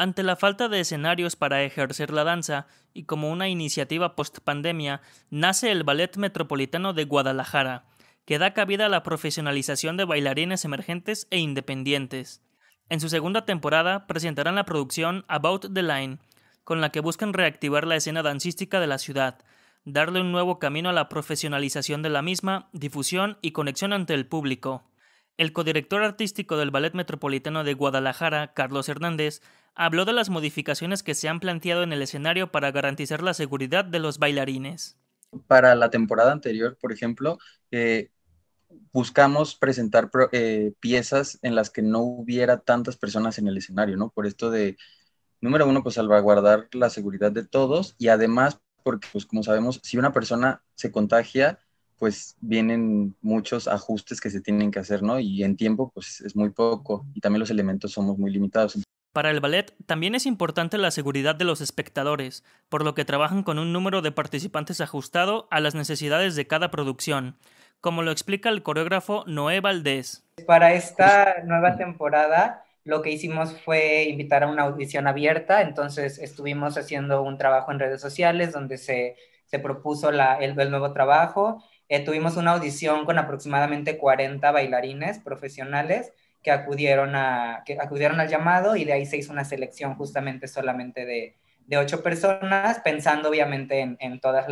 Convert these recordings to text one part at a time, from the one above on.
Ante la falta de escenarios para ejercer la danza y como una iniciativa post-pandemia, nace el Ballet Metropolitano de Guadalajara, que da cabida a la profesionalización de bailarines emergentes e independientes. En su segunda temporada presentarán la producción About the Line, con la que buscan reactivar la escena dancística de la ciudad, darle un nuevo camino a la profesionalización de la misma, difusión y conexión ante el público. El codirector artístico del Ballet Metropolitano de Guadalajara, Carlos Hernández, habló de las modificaciones que se han planteado en el escenario para garantizar la seguridad de los bailarines. Para la temporada anterior, por ejemplo, eh, buscamos presentar eh, piezas en las que no hubiera tantas personas en el escenario, ¿no? Por esto de, número uno, pues salvaguardar la seguridad de todos y además, porque, pues como sabemos, si una persona se contagia, pues vienen muchos ajustes que se tienen que hacer, ¿no? Y en tiempo, pues es muy poco y también los elementos somos muy limitados. Para el ballet también es importante la seguridad de los espectadores, por lo que trabajan con un número de participantes ajustado a las necesidades de cada producción, como lo explica el coreógrafo Noé Valdés. Para esta nueva temporada, lo que hicimos fue invitar a una audición abierta, entonces estuvimos haciendo un trabajo en redes sociales donde se, propuso el nuevo trabajo eh, tuvimos una audición con aproximadamente 40 bailarines profesionales que acudieron, que acudieron al llamado y de ahí se hizo una selección justamente solamente de, ocho personas, pensando obviamente en, en todos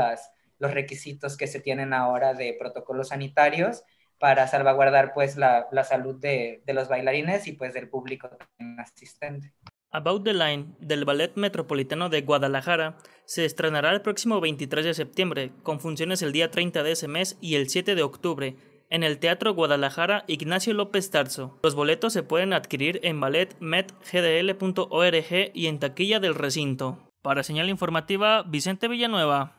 los requisitos que se tienen ahora de protocolos sanitarios para salvaguardar pues la, salud de, de, los bailarines y pues del público asistente. About the Line del Ballet Metropolitano de Guadalajara se estrenará el próximo 23 de septiembre, con funciones el día 30 de ese mes y el 7 de octubre, en el Teatro Guadalajara Ignacio López Tarso. Los boletos se pueden adquirir en balletmetgdl.org y en taquilla del recinto. Para señal informativa, Vicente Villanueva.